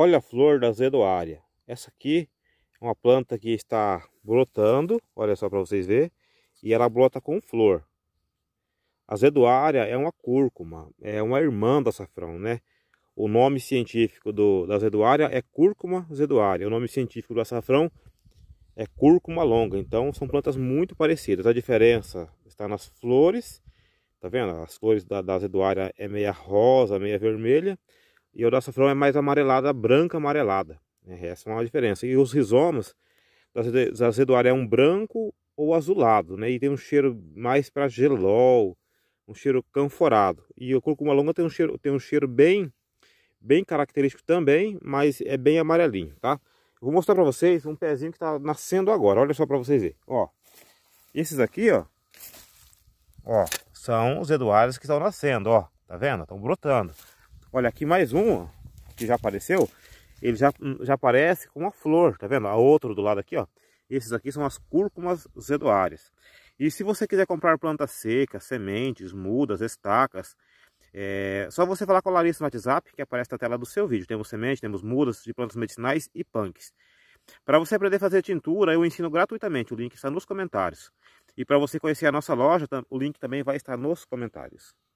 Olha a flor da zedoária. Essa aqui é uma planta que está brotando. Olha só para vocês verem. E ela brota com flor. A zedoária é uma cúrcuma. É uma irmã do açafrão, né? O nome científico do, da zedoária é cúrcuma zedoária. O nome científico do açafrão é cúrcuma longa. Então são plantas muito parecidas. A diferença está nas flores. Tá vendo? As cores da, da zedoária é meia rosa, meia vermelha. E o da açafrão é mais amarelada, branca amarelada. Né? Essa é uma diferença. E os rizomas das azedoárias é um branco ou azulado, né? E tem um cheiro mais para gelol, um cheiro canforado. E o curcuma longa tem um cheiro, tem um cheiro bem, bem característico também, mas é bem amarelinho, tá? vou mostrar para vocês um pezinho que está nascendo agora. Olha só para vocês verem. Ó, esses aqui, ó, ó, são os eduários que estão nascendo, ó. Tá vendo? Estão brotando. Olha, aqui mais um, que já apareceu. Ele já, já aparece com uma flor, tá vendo? A outra do lado aqui, ó. Esses aqui são as cúrcumas zedoárias. E se você quiser comprar plantas secas, sementes, mudas, estacas, é só você falar com a Larissa no WhatsApp, que aparece na tela do seu vídeo. Temos sementes, temos mudas de plantas medicinais e punks. Para você aprender a fazer tintura, eu ensino gratuitamente. O link está nos comentários. E para você conhecer a nossa loja, o link também vai estar nos comentários.